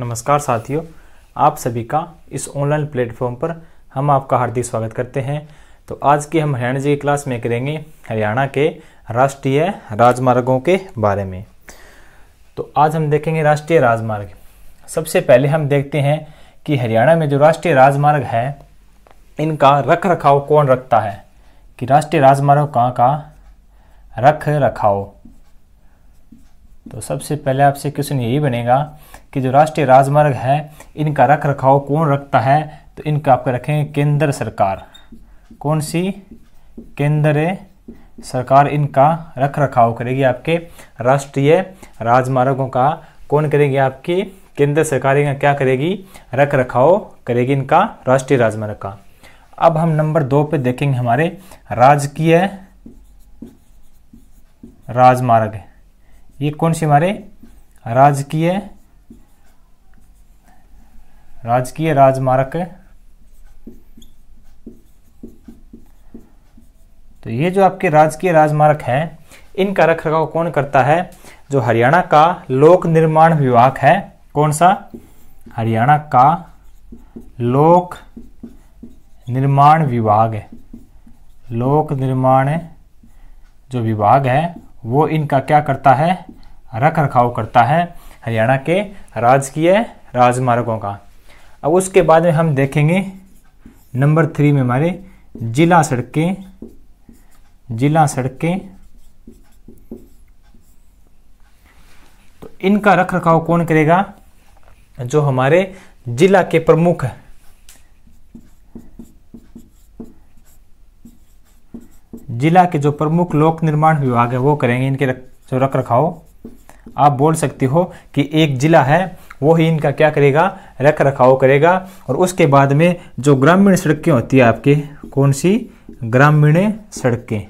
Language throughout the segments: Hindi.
नमस्कार साथियों आप सभी का इस ऑनलाइन प्लेटफॉर्म पर हम आपका हार्दिक स्वागत करते हैं तो आज की हम हरियाणा जी की क्लास में करेंगे हरियाणा के राष्ट्रीय राजमार्गों के बारे में तो आज हम देखेंगे राष्ट्रीय राजमार्ग सबसे पहले हम देखते हैं कि हरियाणा में जो राष्ट्रीय राजमार्ग है इनका रख रखाव कौन रखता है कि राष्ट्रीय राजमार्ग कहाँ का रख रखाव तो सबसे पहले आपसे क्वेश्चन यही बनेगा कि जो राष्ट्रीय राजमार्ग है इनका रख रखाव कौन रखता है तो इनका आपका रखेंगे केंद्र सरकार कौन सी केंद्र सरकार इनका रख रखाव करेगी आपके राष्ट्रीय राजमार्गों का कौन करेगी आपकी केंद्र सरकार इनका क्या करेगी रख रखाव करेगी इनका राष्ट्रीय राजमार्ग का अब हम नंबर दो पे देखेंगे हमारे राजकीय राजमार्ग ये कौन से हमारे राजकीय राजकीय राजमार्ग है तो ये जो आपके राजकीय राजमार्ग हैं इनका रख रखाव कौन करता है जो हरियाणा का लोक निर्माण विभाग है कौन सा हरियाणा का लोक निर्माण विभाग है लोक निर्माण जो विभाग है वो इनका क्या करता है रख रखाव करता है हरियाणा के राजकीय राजमार्गों का अब उसके बाद में हम देखेंगे नंबर थ्री में हमारे जिला सड़कें जिला सड़कें तो इनका रख रखाव कौन करेगा जो हमारे जिला के प्रमुख जिला के जो प्रमुख लोक निर्माण विभाग है वो करेंगे इनके रख, जो रख रखाव आप बोल सकते हो कि एक जिला है वो ही इनका क्या करेगा रख रखाव करेगा और उसके बाद में जो ग्रामीण सड़कें होती है आपके कौन सी ग्रामीण सड़कें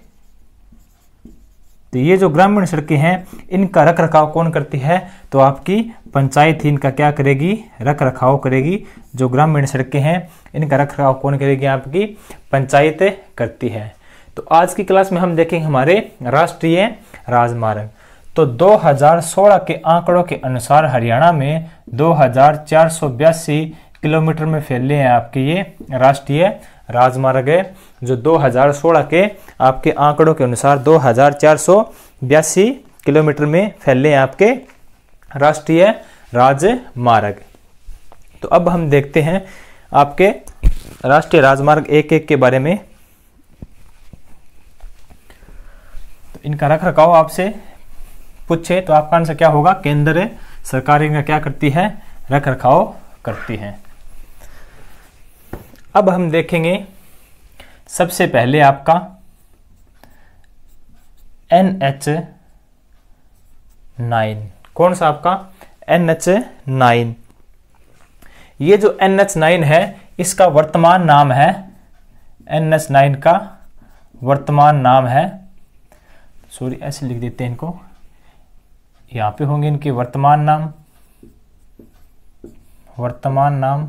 तो ये जो ग्रामीण सड़कें हैं इनका रख रखाव कौन करती है तो आपकी पंचायत ही इनका क्या करेगी रख रखाव करेगी जो ग्रामीण सड़कें हैं इनका रख रखाव कौन करेगी आपकी पंचायत करती है तो आज की क्लास में हम देखेंगे हमारे राष्ट्रीय राजमार्ग तो 2016 के आंकड़ों के अनुसार हरियाणा में दो हजार चार सौ बयासी किलोमीटर में फैले हैं आपके ये राष्ट्रीय राजमार्ग है जो 2016 के आपके आंकड़ों के अनुसार दो किलोमीटर में फैले हैं आपके राष्ट्रीय राजमार्ग तो अब हम देखते हैं आपके राष्ट्रीय राजमार्ग एक एक के बारे में तो इनका रख रखाव आपसे पूछे तो आपका आंसर क्या होगा केंद्र सरकार इनका क्या करती है रख रखाव करती है अब हम देखेंगे सबसे पहले आपका एन एच नाइन कौन सा आपका एन एच नाइन ये जो एन एच नाइन है इसका वर्तमान नाम है एन एच नाइन का वर्तमान नाम है सॉरी ऐसे लिख देते हैं इनको यहाँ पे होंगे इनके वर्तमान नाम वर्तमान नाम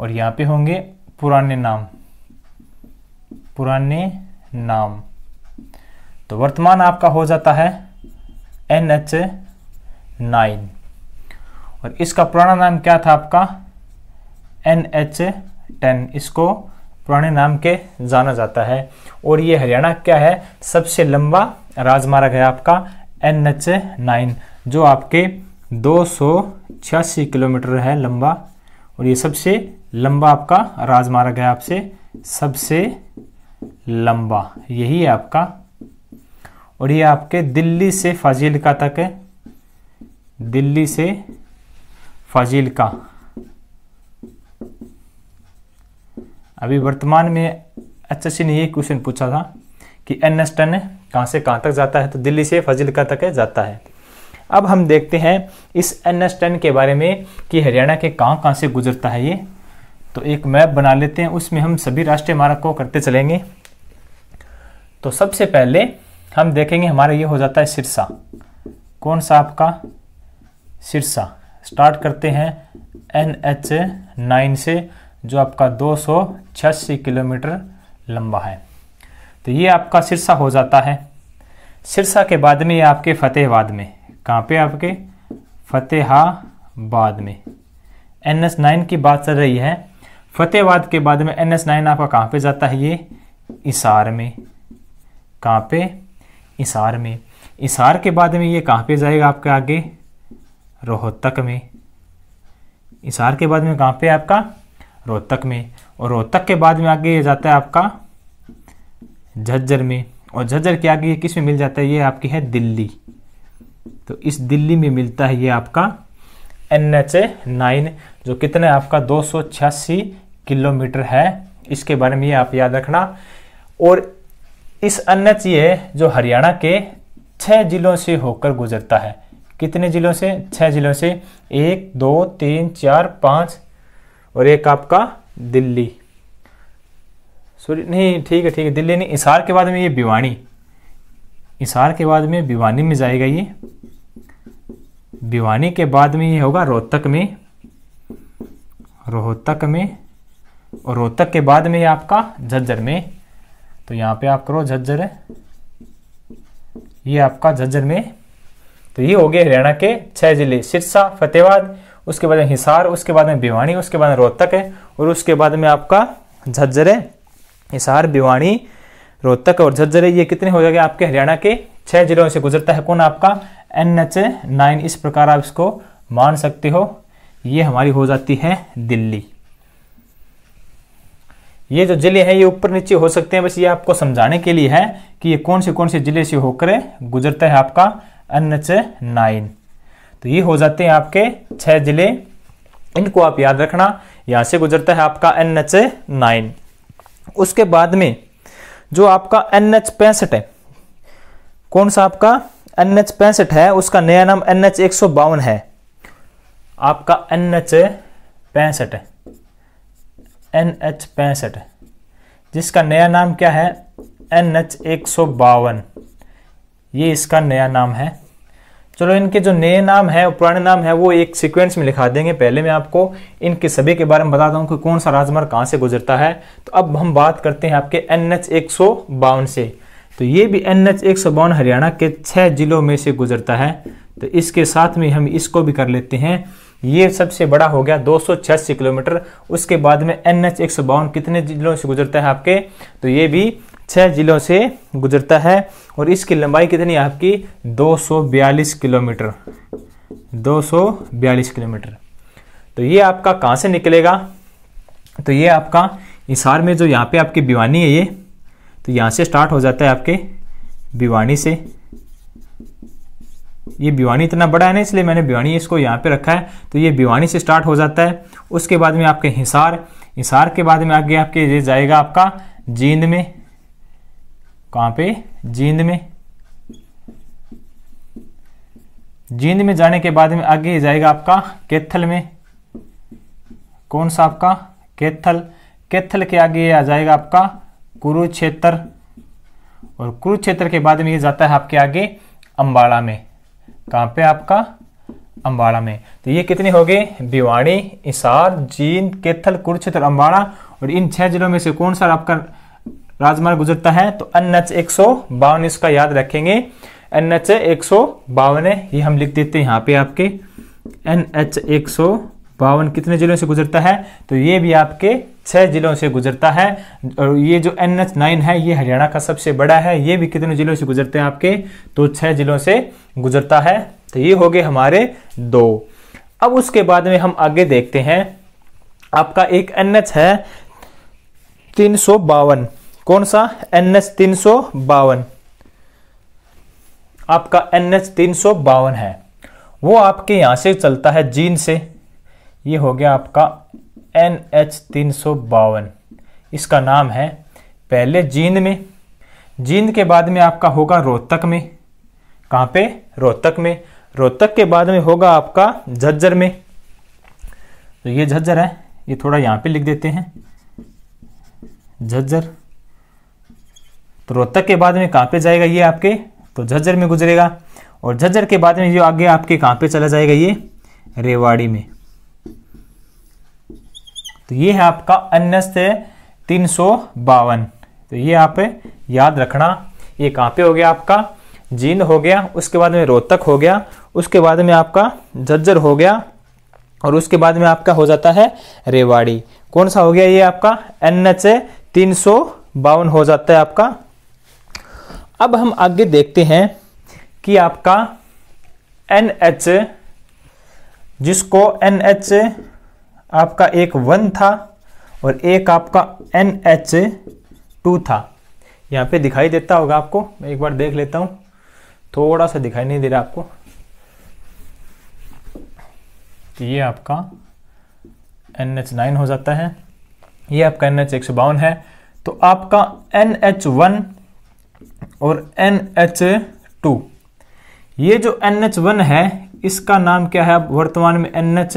और यहाँ पे होंगे पुराने नाम पुराने नाम तो वर्तमान आपका हो जाता है एन एच नाइन और इसका पुराना नाम क्या था आपका एन एच टेन इसको पुराने नाम के जाना जाता है और ये हरियाणा क्या है सबसे लंबा राजमार्ग है आपका एन एच नाइन जो आपके दो किलोमीटर है लंबा और ये सबसे लंबा आपका राजमार्ग है आपसे सबसे लंबा यही है आपका और ये आपके दिल्ली से फाजिलका तक है दिल्ली से फाजिलका अभी वर्तमान में अच्छा से नहीं ये क्वेश्चन पूछा था कि एन एस टन है कहाँ से कहाँ तक जाता है तो दिल्ली से फजिलका तक जाता है अब हम देखते हैं इस एन एस टेन के बारे में कि हरियाणा के कहाँ कहाँ से गुजरता है ये तो एक मैप बना लेते हैं उसमें हम सभी राष्ट्रीय मार्ग को करते चलेंगे तो सबसे पहले हम देखेंगे हमारा ये हो जाता है सिरसा कौन सा आपका सिरसा स्टार्ट करते हैं एन एच नाइन से जो आपका दो किलोमीटर लंबा है तो ये आपका सिरसा हो जाता है सिरसा के बाद में ये आपके फतेहबाद में कहाँ पे आपके फतेहाबाद में एन एस नाइन की बात चल रही है फतेहबाद के बाद में एन एस नाइन आपका कहाँ पे जाता है ये इसार में कहाँ पे इसार में इसार के बाद में ये कहाँ पे जाएगा आपके आगे रोहतक में इसार के बाद में कहाँ पे आपका रोहतक में और रोहतक के बाद में आगे ये जाता है आपका झज्जर में और झज्जर के आगे किस में मिल जाता है ये आपकी है दिल्ली तो इस दिल्ली में मिलता है ये आपका एन एच ए नाइन जो कितना आपका दो सौ छियासी किलोमीटर है इसके बारे में ये आप याद रखना और इस एन एच ये जो हरियाणा के छः जिलों से होकर गुजरता है कितने जिलों से छः जिलों से एक दो तीन चार पाँच और एक आपका दिल्ली सॉरी नहीं ठीक है ठीक है दिल्ली नहीं इसार के बाद में ये भिवानी इसार के बाद में भिवानी में जाएगा ये भिवानी के बाद में ये होगा रोहतक में रोहतक में और रोहतक के बाद में ये आपका झज्जर में तो यहाँ पे आप करो झज्जर ये आपका झज्जर में तो ये हो गए हरियाणा के छह जिले सिरसा फतेहबाद उसके बाद में हिसार उसके बाद में भिवानी उसके बाद में रोहतक है और उसके बाद में आपका झज्जर है हिसार भिवाणी रोहतक और झज्जरे ये कितने हो जाएंगे आपके हरियाणा के छह जिलों से गुजरता है कौन आपका एन एच नाइन इस प्रकार आप इसको मान सकते हो ये हमारी हो जाती है दिल्ली ये जो जिले हैं ये ऊपर नीचे हो सकते हैं बस ये आपको समझाने के लिए है कि ये कौन से कौन से जिले से होकर गुजरता है आपका एन एच नाइन तो ये हो जाते हैं आपके छह जिले इनको आप याद रखना यहां से गुजरता है आपका एन एच नाइन उसके बाद में जो आपका एन एच पैंसठ है कौन सा आपका एन एच पैंसठ है उसका नया नाम एन एच एक सौ बावन है आपका एन एच पैंसठ एन एच पैंसठ जिसका नया नाम क्या है एन एच एक सौ बावन ये इसका नया नाम है चलो इनके जो नए नाम है पुराने नाम है वो एक सीक्वेंस में लिखा देंगे पहले मैं आपको इनके सभी के बारे में बता दूं कि कौन सा राजमार्ग कहाँ से गुजरता है तो अब हम बात करते हैं आपके एन एच एक सौ बावन से तो ये भी एन एच एक सौ बावन हरियाणा के छः जिलों में से गुजरता है तो इसके साथ में हम इसको भी कर लेते हैं ये सबसे बड़ा हो गया दो किलोमीटर उसके बाद में एन एच एक सौ बावन कितने जिलों से गुजरता है आपके तो ये भी छः जिलों से गुजरता है और इसकी लंबाई कितनी है आपकी 242 किलोमीटर 242 किलोमीटर तो ये आपका कहाँ से निकलेगा तो ये आपका इसार में जो यहाँ पे आपकी भिवानी है ये तो यहाँ से स्टार्ट हो जाता है आपके भिवानी से ये भिवानी इतना बड़ा है ना इसलिए मैंने भिवानी इसको यहाँ पे रखा है तो ये भिवानी से स्टार्ट हो जाता है उसके बाद में आपके हिसार हिसार के बाद में आगे आपके ये जाएगा आपका जींद में कहां पे जींद में जींद में जाने के बाद में आगे जाएगा आपका कैथल में कौन सा आपका कैथल कैथल के आगे आ जाएगा आपका कुरुक्षेत्र और कुरुक्षेत्र के बाद में ये जाता है आपके आगे अंबाड़ा में कहां पे आपका अंबाड़ा में तो ये कितने हो गए भिवाड़ी इसार जींद कैथल कुरुक्षेत्र अंबाड़ा और इन छह जिलों में से कौन सा आपका राजमार्ग गुजरता है तो एन एच एक सौ बावन इसका याद रखेंगे एन एच एक सौ बावन है ये हम लिख देते हैं यहाँ पे आपके एन एच एक सौ बावन कितने जिलों से गुजरता है तो ये भी आपके छह जिलों से गुजरता है और ये जो एन एच नाइन है ये हरियाणा का सबसे बड़ा है ये भी कितने जिलों से गुजरते हैं आपके तो छह जिलों से गुजरता है तो ये हो गए हमारे दो अब उसके बाद में हम आगे देखते हैं आपका एक एन एच है तीन सौ बावन कौन सा एन एच तीन सौ बावन आपका एन एच तीन सौ बावन है वो आपके यहां से चलता है जीन से ये हो गया आपका एन एच तीन सौ बावन इसका नाम है पहले जींद में जींद के बाद में आपका होगा रोहतक में कहां पे रोहतक में रोहतक के बाद में होगा आपका झज्जर में तो ये झज्जर है ये थोड़ा यहां पे लिख देते हैं झज्जर तो रोहतक के बाद में कहाँ पे जाएगा ये आपके तो झज्जर में गुजरेगा और झज्जर के बाद में जो आगे आपके कहाँ पे चला जाएगा ये रेवाड़ी में तो ये है आपका अन्यस्त तीन सौ बावन तो ये आप याद रखना ये कहाँ पे हो गया आपका जींद हो गया उसके बाद में रोहतक हो गया उसके बाद में आपका झज्जर हो गया और उसके बाद में आपका हो जाता है रेवाड़ी कौन सा हो गया ये आपका एन एच तीन सौ बावन हो जाता है आपका अब हम आगे देखते हैं कि आपका एन एच जिसको एन एच आपका एक वन था और एक आपका एन एच टू था यहाँ पे दिखाई देता होगा आपको मैं एक बार देख लेता हूँ थोड़ा सा दिखाई नहीं दे रहा आपको तो ये आपका एन एच नाइन हो जाता है ये आपका एन एच एक सौ बावन है तो आपका एन एच वन और एन एच टू ये जो एन एच वन है इसका नाम क्या है अब वर्तमान में एन एच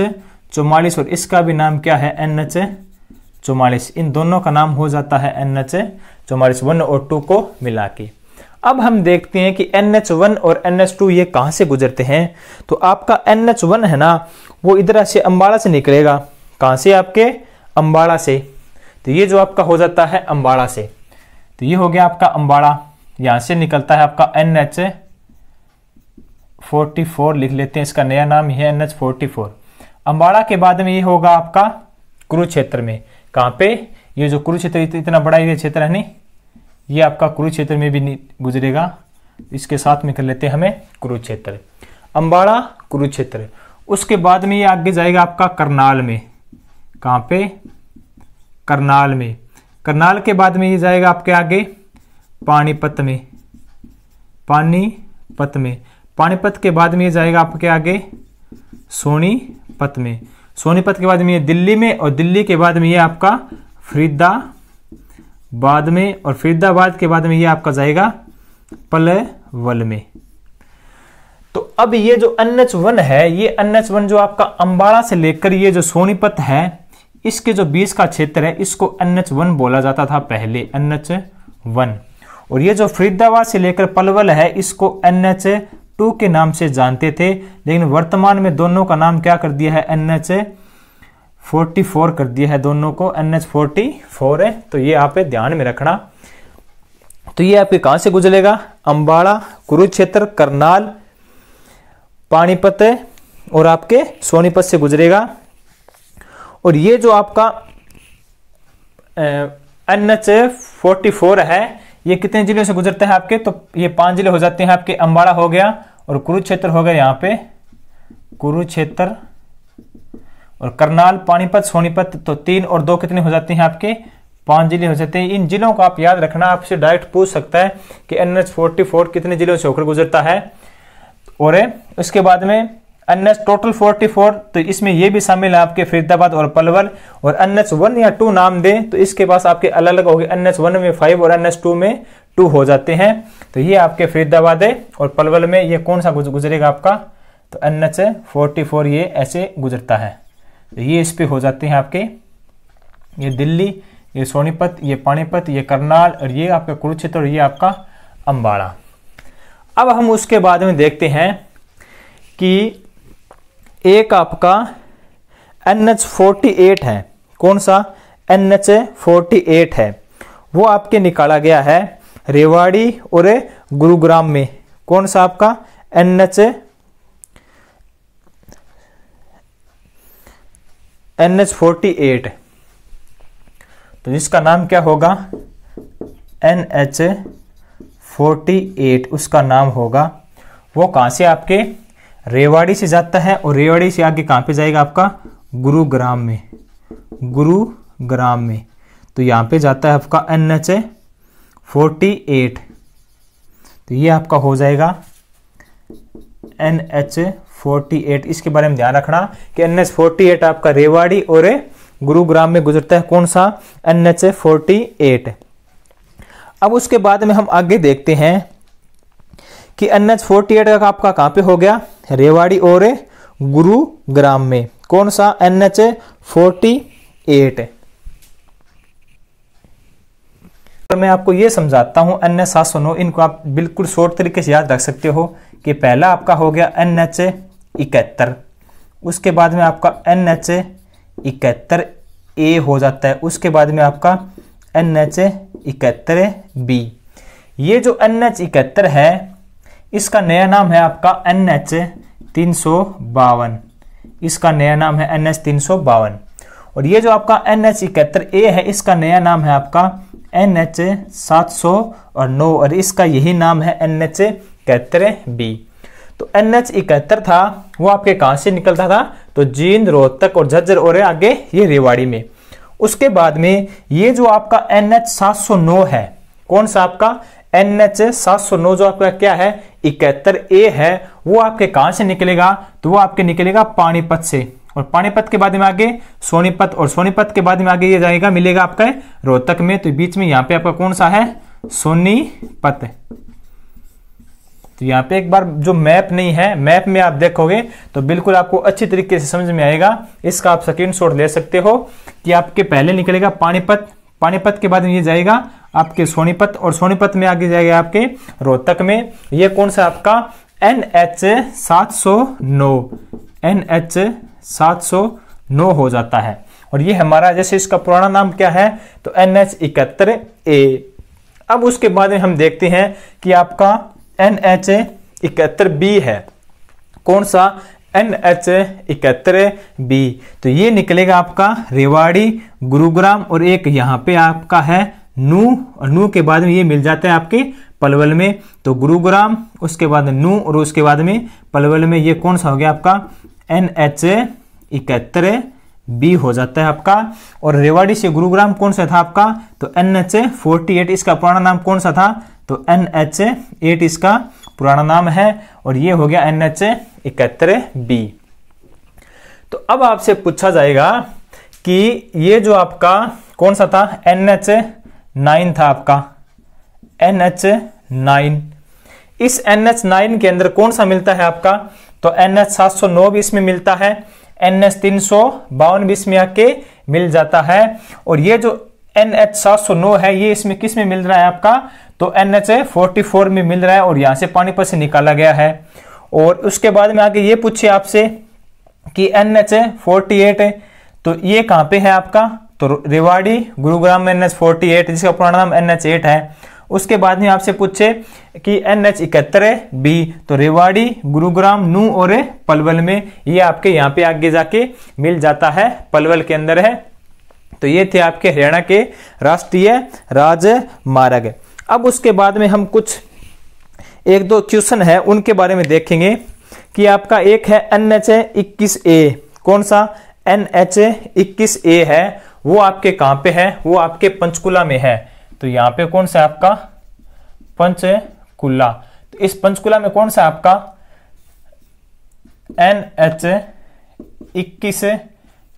चौवालीस और इसका भी नाम क्या है एन एच चौवालीस इन दोनों का नाम हो जाता है एन एच चौवालीस वन और टू को मिला के अब हम देखते हैं कि एन एच वन और एन एच टू ये कहाँ से गुजरते हैं तो आपका एन एच वन है ना वो इधर से अम्बाड़ा से निकलेगा कहाँ से आपके अम्बाड़ा से तो ये जो आपका हो जाता है अम्बाड़ा से तो ये हो गया आपका अम्बाड़ा यहां से निकलता है आपका एन एच फोर्टी फोर लिख लेते हैं इसका नया नाम है एन एच फोर्टी फोर अम्बाड़ा के बाद में ये होगा आपका कुरुक्षेत्र में कहां पे ये जो कुरुक्षेत्र इतना बड़ा ये क्षेत्र है नहीं ये आपका कुरुक्षेत्र में भी गुजरेगा इसके साथ में कर लेते हैं हमें कुरुक्षेत्र अम्बाड़ा कुरुक्षेत्र उसके बाद में ये आगे जाएगा आपका करनाल में कहां पे करनाल में करनाल के बाद में ये जाएगा आपके आगे पानीपत में पानीपत में पानीपत के बाद में ये जाएगा आपके आगे सोनीपत में सोनीपत के बाद में ये दिल्ली में और दिल्ली के बाद में ये आपका फरीदाबाद में और फरीदाबाद के बाद में ये आपका जाएगा पलवल में तो अब ये जो एन एच वन है ये एन एच वन जो आपका अंबाला से लेकर ये जो सोनीपत है इसके जो बीच का क्षेत्र है इसको एन एच वन बोला जाता था पहले एन एच वन और ये जो फरीदाबाद से लेकर पलवल है इसको एन एच टू के नाम से जानते थे लेकिन वर्तमान में दोनों का नाम क्या कर दिया है एन एच फोर्टी फोर कर दिया है दोनों को एन एच फोर्टी फोर है तो ये आप ध्यान में रखना तो ये आपके कहां से गुजरेगा अंबाड़ा कुरुक्षेत्र करनाल पानीपत और आपके सोनीपत से गुजरेगा और ये जो आपका एन एच फोर्टी फोर है ये कितने जिलों से गुजरता है आपके तो ये पांच जिले हो जाते हैं आपके अंबाड़ा हो गया और कुरुक्षेत्र हो गया यहाँ पे कुरुक्षेत्र और करनाल पानीपत सोनीपत तो तीन और दो कितने हो जाते हैं आपके पांच जिले हो जाते हैं इन जिलों को आप याद रखना आपसे डायरेक्ट पूछ सकता है कि एन एच कितने जिलों से होकर गुजरता है और उसके बाद में एन टोटल 44 तो इसमें ये भी शामिल है आपके फरीदाबाद और पलवल और एन वन या टू नाम दें तो इसके पास आपके अलग अलग हो गए एन वन में फाइव और एन टू में टू हो जाते हैं तो ये आपके फरीदाबाद है और पलवल में ये कौन सा गुजरेगा आपका तो एन एच फोर्टी फोर ये ऐसे गुजरता है तो ये इस पर हो जाते हैं आपके ये दिल्ली ये सोनीपत ये पानीपत ये करनाल और ये आपका कुरुक्षेत्र और ये आपका अम्बाड़ा अब हम उसके बाद में देखते हैं कि एक आपका एन एच फोर्टी एट है कौन सा एन एच फोर्टी एट है वो आपके निकाला गया है रेवाड़ी और गुरुग्राम में कौन सा आपका N H N H forty eight तो इसका नाम क्या होगा एन एच फोर्टी एट उसका नाम होगा वो कहां से आपके रेवाड़ी से जाता है और रेवाड़ी से आगे कहाँ पे जाएगा आपका गुरुग्राम में गुरुग्राम में तो यहाँ पे जाता है आपका N H A forty eight तो ये आपका हो जाएगा एन एच फोर्टी एट इसके बारे में ध्यान रखना कि एन एच फोर्टी एट आपका रेवाड़ी और गुरुग्राम में गुजरता है कौन सा एन एच फोर्टी एट अब उसके बाद में हम आगे देखते हैं कि एन एच फोर्टी एट का आपका कहाँ पे हो गया रेवाड़ी और गुरुग्राम में कौन सा एन एच फोर्टी एट मैं आपको यह समझाता हूं एन एच सात सौ नौ इनको आप बिल्कुल शॉर्ट तरीके से याद रख सकते हो कि पहला आपका हो गया एन एच इकहत्तर उसके बाद में आपका एन एच इकहत्तर ए हो जाता है उसके बाद में आपका एन एच इकहत्तर बी ये जो एन एच इकहत्तर है इसका नया नाम है आपका एन एच तीन सौ बावन इसका नया नाम है एन एच तीन सौ बावन और ये जो आपका एन एच इकहत्तर ए है इसका नया नाम है आपका एन एच सात सौ और नौ और इसका यही नाम है एन एच इकहत्तर बी तो एन एच इकहत्तर था वो आपके कहाँ से निकलता था तो जींद रोहतक और झज्जर और आगे ये रेवाड़ी में उसके बाद में ये जो आपका एन एच सात सौ नौ है कौन सा आपका एन एच सात सौ नौ जो आपका क्या है इकहत्तर ए है वो आपके कहां से निकलेगा तो वो आपके निकलेगा पानीपत से और पानीपत के बाद में आगे सोनीपत और सोनीपत के बाद में आगे ये जाएगा मिलेगा आपका रोहतक में तो बीच में यहां पे आपका कौन सा है सोनीपत तो यहाँ पे एक बार जो मैप नहीं है मैप में आप देखोगे तो बिल्कुल आपको अच्छी तरीके से समझ में आएगा इसका आप स्क्रीन ले सकते हो कि आपके पहले निकलेगा पानीपत पानीपत के बाद में ये जाएगा आपके सोनीपत और सोनीपत में आगे जाएगा आपके रोहतक में ये कौन सा आपका एन एच सात सौ नौ एन एच सात सौ नौ हो जाता है और ये हमारा जैसे इसका पुराना नाम क्या है तो एन एच इकहत्तर ए अब उसके बाद में हम देखते हैं कि आपका एन एच इकहत्तर बी है कौन सा एन एच इकहत्तर बी तो ये निकलेगा आपका रेवाड़ी गुरुग्राम और एक यहाँ पे आपका है नू और नू के बाद में ये मिल जाता है आपके पलवल में तो गुरुग्राम उसके बाद नू और उसके बाद में पलवल में ये कौन सा हो गया आपका एन एच इकहत्तर बी हो जाता है आपका और रेवाड़ी से गुरुग्राम कौन सा था आपका तो एन एच फोर्टी एट इसका पुराना नाम कौन सा था तो एन एच एट इसका पुराना नाम है और ये हो गया एन एच इकहत्तर बी तो अब आपसे पूछा जाएगा कि ये जो आपका कौन सा था एन एच नाइन था आपका एन एच नाइन इस एन एच नाइन के अंदर कौन सा मिलता है आपका तो एन एच सात सौ नौ भी इसमें मिलता है एन एच तीन सौ बावन भी इसमें आके मिल जाता है और ये जो एन एच सात सौ नौ है ये इसमें किस में मिल रहा है आपका तो एन एच फोर्टी फोर में मिल रहा है और यहां से पानी पर से निकाला गया है और उसके बाद में आगे ये पूछे आपसे कि एन एच फोर्टी एट तो ये कहां पे है आपका तो रेवाड़ी गुरुग्राम में एनएच फोर्टी एट जिसका पुराना नाम एनएच एट है उसके बाद में आपसे पूछे कि एन एच इकहत्तर है बी तो रेवाड़ी गुरुग्राम नू और पलवल में ये आपके यहाँ पे आगे जाके मिल जाता है पलवल के अंदर है तो ये थे आपके हरियाणा के राष्ट्रीय राजमार्ग अब उसके बाद में हम कुछ एक दो क्वेश्चन है उनके बारे में देखेंगे कि आपका एक है एन एच इक्कीस ए कौन सा एन एच इक्कीस ए है वो आपके कहां पे है वो आपके पंचकुला में है तो यहां पे कौन सा आपका पंचकुला तो इस पंचकुला में कौन सा आपका एन एच इक्कीस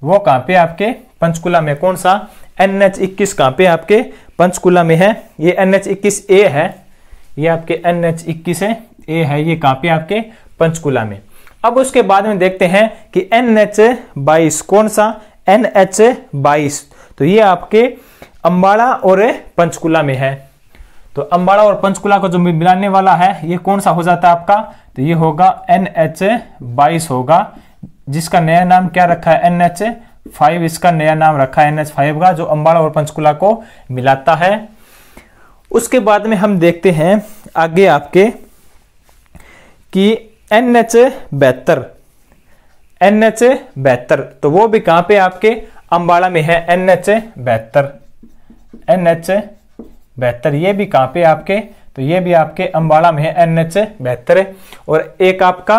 वो कहां पे आपके पंचकुला में कौन सा एन एच इक्कीस कहां पे आपके पंचकुला में है ये एन एच इक्कीस ए है ये आपके एन एच इक्कीस ए है ये कहां पे आपके पंचकुला में अब उसके बाद में देखते हैं कि एन एच बाईस कौन सा एन एच बाईस तो ये आपके अंबाड़ा और पंचकुला में है तो अम्बाड़ा और पंचकुला को जो मिलाने वाला है ये कौन सा हो जाता है आपका तो ये होगा एन एच बाईस होगा जिसका नया नाम क्या रखा है एन एच फाइव इसका नया नाम रखा है एन एच फाइव का जो अम्बाड़ा और पंचकुला को मिलाता है उसके बाद में हम देखते हैं आगे आपके कि एन एच बेहतर एन एच ए बेहतर तो वो भी कहां पे आपके अंबाड़ा में है एन एच ए बेहतर एन एच ए बेहतर ये भी कहां पे आपके तो ये भी आपके अंबाड़ा में है एन एच ए बेहतर है और एक आपका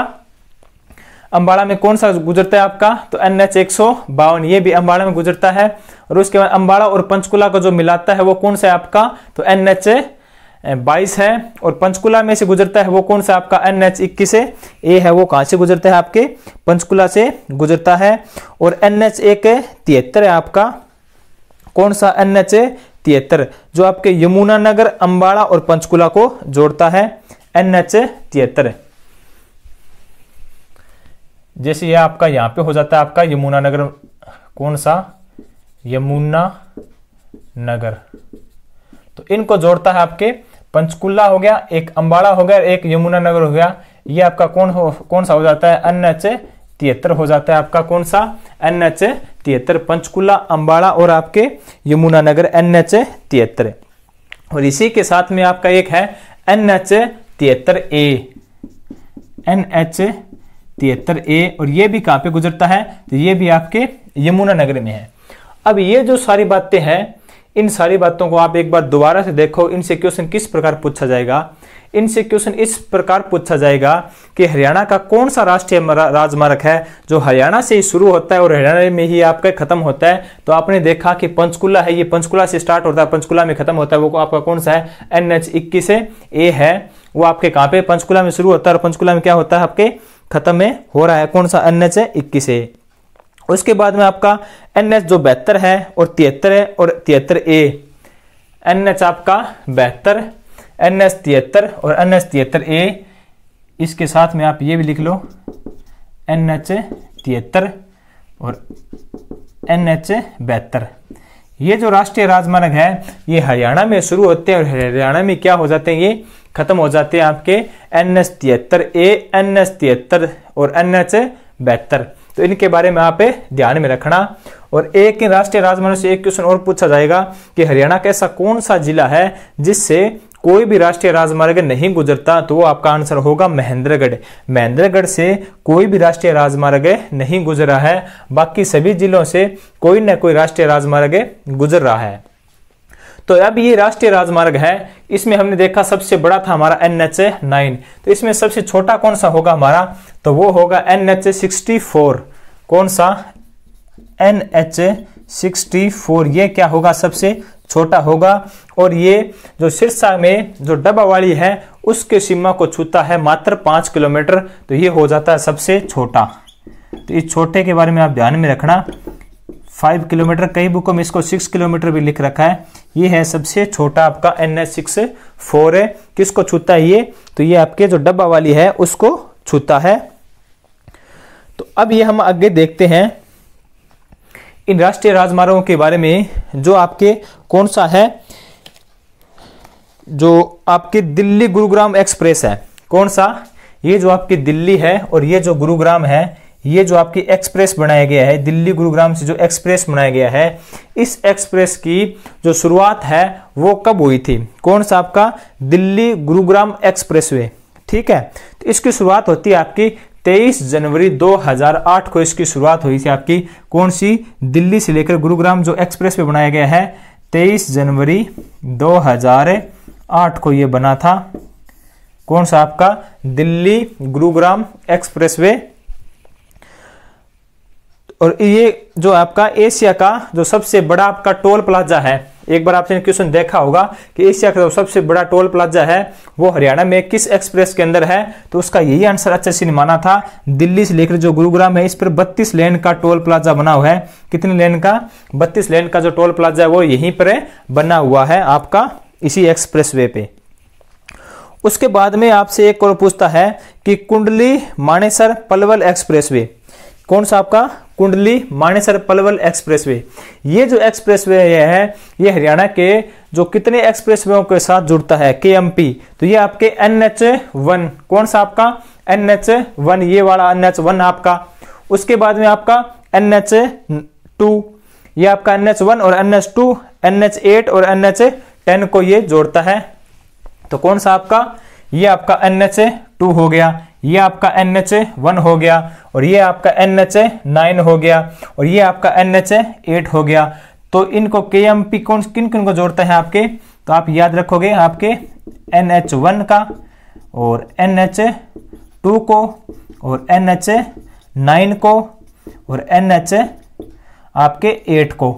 अंबाड़ा में कौन सा गुजरता है आपका तो एन एच एक सौ बावन ये भी अंबाड़ा में गुजरता है और उसके बाद अंबाड़ा और पंचकुला का जो मिलाता है वो कौन सा है आपका तो एन एच ए बाईस है और पंचकुला में से गुजरता है वो कौन सा आपका एन एच इक्कीस है ए है वो कहाँ से गुजरता है आपके पंचकुला से गुजरता है और एन एच एक तिहत्तर है आपका कौन सा एन एच तिहत्तर जो आपके यमुना नगर अंबाड़ा और पंचकुला को जोड़ता है एन एच तिहत्तर जैसे यह आपका यहां पे हो जाता है आपका यमुना नगर कौन सा यमुना नगर तो इनको जोड़ता है आपके पंचकुला हो गया एक अंबाड़ा हो गया एक यमुनानगर हो गया ये आपका कौन हो कौन सा हो जाता है अन्य एच तिहत्तर हो जाता है आपका कौन सा एन एच तिहत्तर पंचकुला अंबाड़ा और आपके यमुनानगर एन एच तिहत्तर और इसी के साथ में आपका एक है एन एच तिहत्तर ए एन एच तिहत्तर ए और ये भी कहां पे गुजरता है तो ये भी आपके यमुनानगर में है अब ये जो सारी बातें हैं इन सारी बातों को आप एक बार दोबारा से देखो इनसे क्वेश्चन किस प्रकार पूछा जाएगा इनसे क्वेश्चन इस प्रकार पूछा जाएगा कि हरियाणा का कौन सा राष्ट्रीय राजमार्ग है जो हरियाणा से ही शुरू होता है और हरियाणा में ही आपका खत्म होता है तो आपने देखा कि पंचकुला है ये पंचकुला से स्टार्ट होता है पंचकुला में खत्म होता है वो आपका कौन सा है एन एच इक्कीस ए है वो आपके कहाँ पे पंचकुला में शुरू होता है और पंचकुला में क्या होता है आपके खत्म में हो रहा है कौन सा एन एच है इक्कीस ए उसके बाद में आपका एन एच जो बेहतर है और तिहत्तर है और तिहत्तर ए एन एच आपका बेहतर एन एस तिहत्तर और एन एस तिहत्तर ए इसके साथ में आप ये भी लिख लो एन एच तिहत्तर और एन एच बेहतर ये जो राष्ट्रीय राजमार्ग है ये हरियाणा में शुरू होते हैं और हरियाणा में क्या हो जाते हैं ये खत्म हो जाते हैं आपके एन एच तिहत्तर ए एन एच तिहत्तर और एन एच बेहतर तो इनके बारे में आप ध्यान में रखना और एक राष्ट्रीय राजमार्ग से एक क्वेश्चन और पूछा जाएगा कि हरियाणा का ऐसा कौन सा जिला है जिससे कोई भी राष्ट्रीय राजमार्ग नहीं गुजरता तो आपका आंसर होगा महेंद्रगढ़ महेंद्रगढ़ से कोई भी राष्ट्रीय राजमार्ग नहीं गुजरा है बाकी सभी जिलों से कोई ना कोई राष्ट्रीय राजमार्ग गुजर रहा है तो अब ये राष्ट्रीय राजमार्ग है इसमें हमने देखा सबसे बड़ा था हमारा एन एच ए नाइन तो इसमें सबसे छोटा कौन सा होगा हमारा तो वो होगा N H A sixty four कौन सा N H A sixty four ये क्या होगा सबसे छोटा होगा और ये जो सिरसा में जो डब्बा वाली है उसके सीमा को छूता है मात्र पांच किलोमीटर तो ये हो जाता है सबसे छोटा तो इस छोटे के बारे में आप ध्यान में रखना फाइव किलोमीटर कई बुकों में इसको सिक्स किलोमीटर भी लिख रखा है ये है सबसे छोटा आपका एन एस सिक्स फोर है किसको छूता है ये तो ये आपके जो डब्बा वाली है उसको छूता है तो अब ये हम आगे देखते हैं इन राष्ट्रीय राजमार्गों के बारे में जो आपके कौन सा है जो आपके दिल्ली गुरुग्राम एक्सप्रेस है कौन सा ये जो आपकी दिल्ली है और ये जो गुरुग्राम है ये जो आपकी एक्सप्रेस बनाया गया है दिल्ली गुरुग्राम से जो एक्सप्रेस बनाया गया है इस एक्सप्रेस की जो शुरुआत है वो कब हुई थी कौन सा आपका दिल्ली गुरुग्राम एक्सप्रेस वे ठीक है तो इसकी शुरुआत होती है आपकी 23 जनवरी 2008 को इसकी शुरुआत हुई थी आपकी कौन सी दिल्ली से लेकर गुरुग्राम जो एक्सप्रेस वे बनाया गया है तेईस जनवरी दो को यह बना था कौन सा आपका दिल्ली गुरुग्राम एक्सप्रेस और ये जो आपका एशिया का जो सबसे बड़ा आपका टोल प्लाजा है एक बार आपने क्वेश्चन देखा होगा कि एशिया का जो सबसे बड़ा टोल प्लाजा है वो हरियाणा में किस एक्सप्रेस के अंदर है तो उसका यही आंसर अच्छे से माना था दिल्ली से लेकर जो गुरुग्राम है इस पर 32 लेन का टोल प्लाजा बना हुआ है कितने लेन का 32 लेन का जो टोल प्लाजा है वो यहीं पर बना हुआ है आपका इसी एक्सप्रेस वे पे उसके बाद में आपसे एक और पूछता है कि कुंडली मानेसर पलवल एक्सप्रेस वे कौन सा आपका कुंडली मानेसर पलवल एक्सप्रेसवे ये जो एक्सप्रेसवे वे है ये हरियाणा के जो कितने एक्सप्रेसवेओं के साथ जुड़ता है के तो ये आपके एन एच वन कौन सा आपका एन एच वन ये वाला एन एच वन आपका उसके बाद में आपका एन एच टू ये आपका एन एच वन और N H two N H eight और एन एच टेन को ये जोड़ता है तो कौन सा आपका ये आपका एन एच टू हो गया ये आपका एन एच ए वन हो गया और ये आपका एन एच ए नाइन हो गया और ये आपका एन एच ए एट हो गया तो इनको के एम पी कौन किन किन को जोड़ता है आपके तो आप याद रखोगे आपके एन एच वन का और एन एच ए टू को और एन एच ए नाइन को और एन एच ए आपके एट को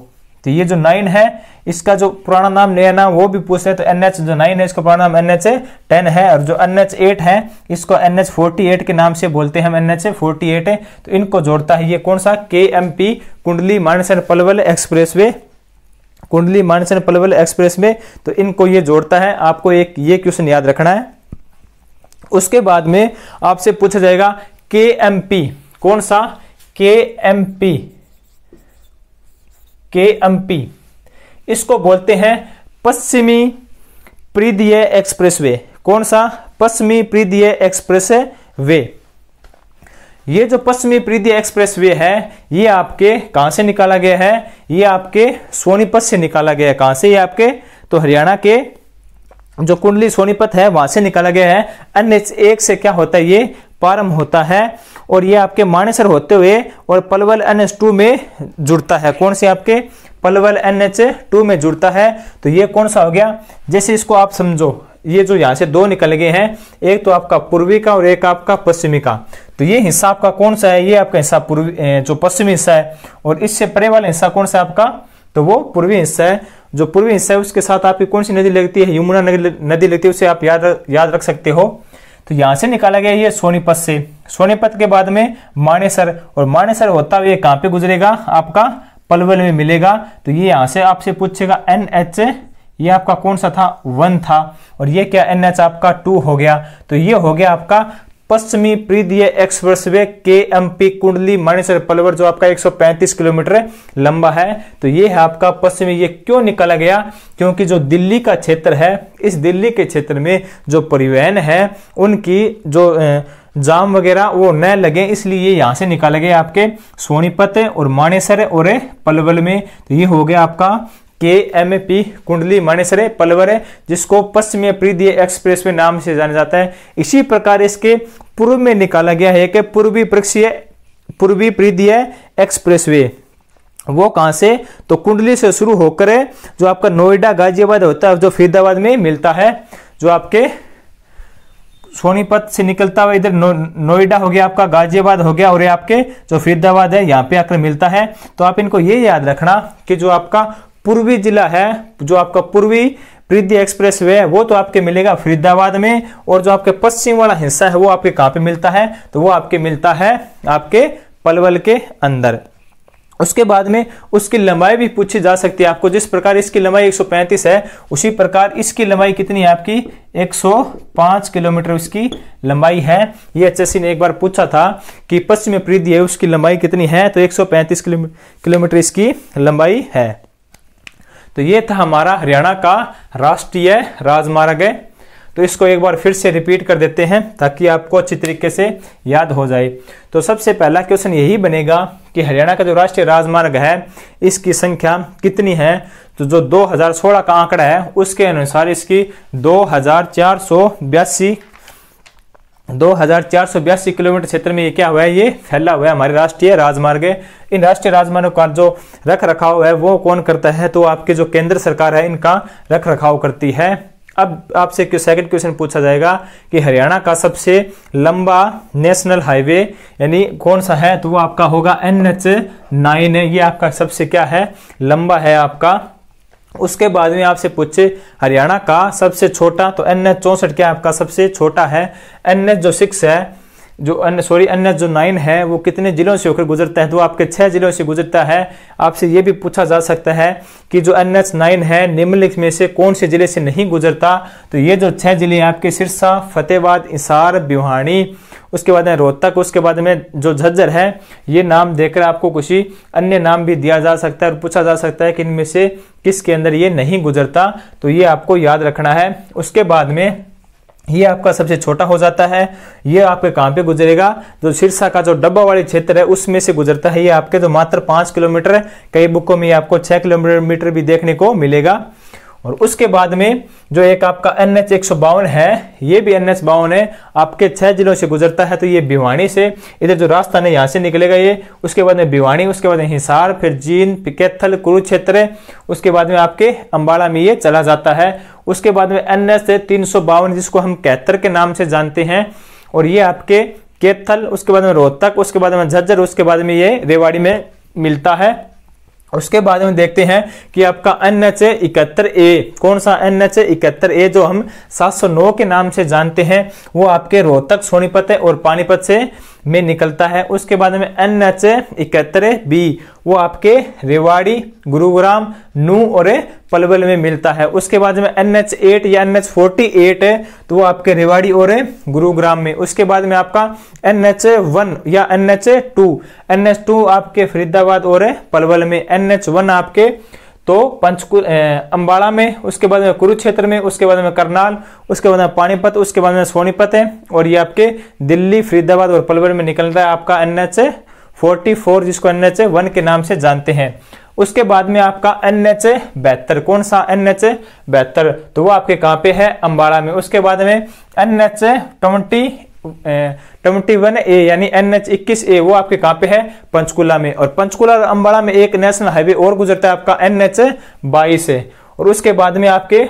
तो ये जो नाइन है इसका जो पुराना नाम नया नाम वो भी पूछे तो एन एच जो नाइन है इसका पुराना नाम एन एच टेन है और जो एन एच एट है इसको एन एच फोर्टी एट के नाम से बोलते हैं हम एन एच फोर्टी एट है तो इनको जोड़ता है ये कौन सा के एम पी कुंडली मानसर पलवल एक्सप्रेस वे कुंडली मानसर पलवल एक्सप्रेस वे तो इनको ये जोड़ता है आपको एक ये क्वेश्चन याद रखना है उसके बाद में आपसे पूछा जाएगा के एम पी कौन सा K M P K M P इसको बोलते हैं पश्चिमी प्रीदीय एक्सप्रेसवे कौन सा पश्चिमी प्रीदीय एक्सप्रेस वे ये जो पश्चिमी प्रीदीय एक्सप्रेस वे है ये आपके कहां से निकाला गया है ये आपके सोनीपत से निकाला गया है कहां से ये आपके तो हरियाणा के जो कुंडली सोनीपत है वहां से निकाला गया है अन्य एक से क्या होता है ये पारम होता है और ये आपके मानेसर होते हुए और पलवल एन टू में जुड़ता है कौन से आपके पलवल एनएच टू में जुड़ता है तो ये कौन सा हो गया जैसे इसको आप समझो ये जो यहाँ से दो निकल गए हैं एक तो आपका पूर्वी का और एक आपका पश्चिमी का तो ये हिस्सा आपका कौन सा है ये आपका हिस्सा पूर्वी जो पश्चिमी हिस्सा है और इससे परे वाला हिस्सा कौन सा आपका तो वो पूर्वी हिस्सा है जो पूर्वी हिस्सा है उसके साथ आपकी कौन सी नदी लगती है यमुना नदी लगती है उसे आप याद याद रख सकते हो तो यहां से निकाला गया ये सोनीपत से सोनीपत के बाद में मानेसर और मानेसर होता हुआ कहां पे गुजरेगा आपका पलवल में मिलेगा तो ये यहाँ से आपसे पूछेगा एन एच ये आपका कौन सा था वन था और ये क्या एन एच आपका टू हो गया तो ये हो गया आपका पश्चिमी प्रीदीय एक्सप्रेस वे के एम पी कुंडली मानेसर पलवर जो आपका 135 किलोमीटर लंबा है तो ये है आपका पश्चिमी ये क्यों निकाला गया क्योंकि जो दिल्ली का क्षेत्र है इस दिल्ली के क्षेत्र में जो परिवहन है उनकी जो ए, जाम वगैरह वो न लगे इसलिए यहाँ से निकाले गए आपके सोनीपत और मानेसर और पलवल में तो ये हो गया आपका के एम पी कुंडली मानेसर पलवर है जिसको पश्चिमी प्रीदीय में नाम से जाना जाता है इसी प्रकार इसके पूर्व में निकाला गया है कि पूर्वी पृक्षीय पूर्वी प्रीदीय वे वो कहाँ से तो कुंडली से शुरू होकर जो आपका नोएडा गाजियाबाद होता है जो फरीदाबाद में मिलता है जो आपके सोनीपत से निकलता हुआ इधर नो, नोएडा हो गया आपका गाजियाबाद हो गया और ये आपके जो फरीदाबाद है यहाँ पे आकर मिलता है तो आप इनको ये याद रखना कि जो आपका पूर्वी जिला है जो आपका पूर्वी वृद्धि एक्सप्रेस वे है वो तो आपके मिलेगा फरीदाबाद में और जो आपके पश्चिम वाला हिस्सा है वो आपके कहाँ पे मिलता है तो वो आपके मिलता है आपके पलवल के अंदर उसके बाद में उसकी लंबाई भी पूछी जा सकती है आपको जिस प्रकार इसकी लंबाई 135 है उसी प्रकार इसकी लंबाई कितनी है आपकी 105 किलोमीटर उसकी लंबाई है ये एचएससी ने एक बार पूछा था कि पश्चिमी प्रीति है उसकी लंबाई कितनी है तो 135 किलोमीटर इसकी लंबाई है तो ये था हमारा हरियाणा का राष्ट्रीय राजमार्ग है तो इसको एक बार फिर से रिपीट कर देते हैं ताकि आपको अच्छी तरीके से याद हो जाए तो सबसे पहला क्वेश्चन यही बनेगा कि हरियाणा का जो राष्ट्रीय राजमार्ग है इसकी संख्या कितनी है तो जो 2016 का आंकड़ा है उसके अनुसार इसकी दो दो किलोमीटर क्षेत्र में ये क्या हुआ है ये फैला हुआ है हमारे राष्ट्रीय राजमार्ग इन राष्ट्रीय राजमार्गों का जो रख रखाव है वो कौन करता है तो आपके जो केंद्र सरकार है इनका रख रखाव करती है अब आपसे सेकंड क्वेश्चन पूछा जाएगा कि हरियाणा का सबसे लंबा नेशनल हाईवे यानी कौन सा है तो वो आपका होगा एन एच नाइन ये आपका सबसे क्या है लंबा है आपका उसके बाद में आपसे पूछे हरियाणा का सबसे छोटा तो एन एच चौंसठ क्या आपका सबसे छोटा है एन एच जो सिक्स है जो अन्य सॉरी अन्य जो नाइन है वो कितने जिलों से होकर गुजरता है तो आपके छह जिलों से गुजरता है आपसे ये भी पूछा जा सकता है कि जो अन्य नाइन है निम्नलिखित में से कौन से जिले से नहीं गुजरता तो ये जो छह जिले हैं आपके सिरसा फतेहबाद इसार बिहानी उसके बाद में रोहतक उसके बाद में जो झज्जर है ये नाम देकर आपको कुछ अन्य नाम भी दिया जा सकता है और पूछा जा सकता है कि इनमें से किसके अंदर ये नहीं गुजरता तो ये आपको याद रखना है उसके बाद में ये आपका सबसे छोटा हो जाता है ये आपके काम पे गुजरेगा जो सिरसा का जो डब्बा वाले क्षेत्र है उसमें से गुजरता है ये आपके जो तो मात्र पांच किलोमीटर है कई बुकों में आपको छह किलोमीटर भी देखने को मिलेगा और उसके बाद में जो एक आपका एन एच एक सौ बावन है ये भी एन एच बावन है आपके छह जिलों से गुजरता है तो ये भिवाणी से इधर जो रास्ता है यहाँ से निकलेगा ये उसके बाद में भिवाणी उसके बाद हिसार फिर जीन कैथल कुरुक्षेत्र उसके बाद में आपके अम्बाड़ा में ये चला जाता है उसके बाद में एन एच तीन सौ बावन जिसको हम कैथर के नाम से जानते हैं और ये आपके कैथल उसके बाद में रोहतक उसके बाद में झज्जर उसके बाद में ये रेवाड़ी में मिलता है उसके बाद में देखते हैं कि आपका एन एच इकहत्तर ए कौन सा एन एच इकहत्तर ए जो हम 709 के नाम से जानते हैं वो आपके रोहतक सोनीपत और पानीपत से में निकलता है उसके बाद में एन एच इकहत्तर बी वो आपके रेवाड़ी गुरुग्राम नू और पलवल में मिलता है उसके बाद में एन एच एट या एन एच फोर्टी एट है तो वो आपके रेवाड़ी और गुरुग्राम में उसके बाद में आपका एन एच वन या N H two N H two आपके फरीदाबाद और पलवल में एन एच वन आपके तो पंचकुल अंबाड़ा में उसके बाद में कुरुक्षेत्र में उसके बाद में करनाल उसके बाद में पानीपत उसके बाद में सोनीपत है और ये आपके दिल्ली फरीदाबाद और पलवल में निकलता है आपका एन एच 44 जिसको एन वन के नाम से जानते हैं उसके बाद में आपका एन एच बेहतर कौन सा एन एच बेहतर तो वो आपके कहाँ पे है अंबाड़ा में उसके बाद में N H twenty twenty one A यानी एन एच इक्कीस ए वो आपके कहाँ पे है पंचकुला में और पंचकुला अंबाड़ा में एक नेशनल हाईवे और गुजरता है आपका एन एच बाईस और उसके बाद में आपके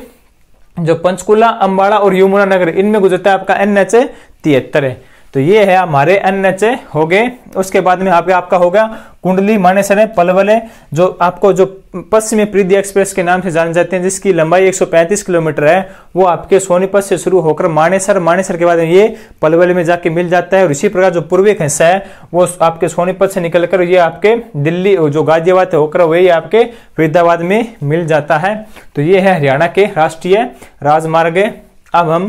जो पंचकुला अंबाड़ा और यमुनानगर इनमें गुजरता है आपका एन एच तिहत्तर है तो ये है हमारे अन्नचे हो गए उसके बाद में आपके आपका होगा कुंडली मानेसर पलवले जो आपको जो पश्चिमी प्रीति एक्सप्रेस के नाम से जाने जाते हैं जिसकी लंबाई 135 किलोमीटर है वो आपके सोनीपत से शुरू होकर मानेसर मानेसर के बाद ये पलवले में जाके मिल जाता है और इसी प्रकार जो पूर्वी हिस्सा है वो आपके सोनीपत से निकलकर ये आपके दिल्ली जो गाजियाबाद होकर वही आपके फरीदाबाद में मिल जाता है तो ये है हरियाणा के राष्ट्रीय राजमार्ग अब हम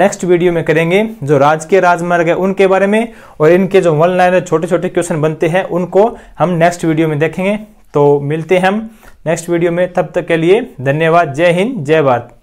नेक्स्ट वीडियो में करेंगे जो राजकीय राजमार्ग है उनके बारे में और इनके जो वन लाइनर छोटे छोटे क्वेश्चन बनते हैं उनको हम नेक्स्ट वीडियो में देखेंगे तो मिलते हैं हम नेक्स्ट वीडियो में तब तक के लिए धन्यवाद जय हिंद जय भारत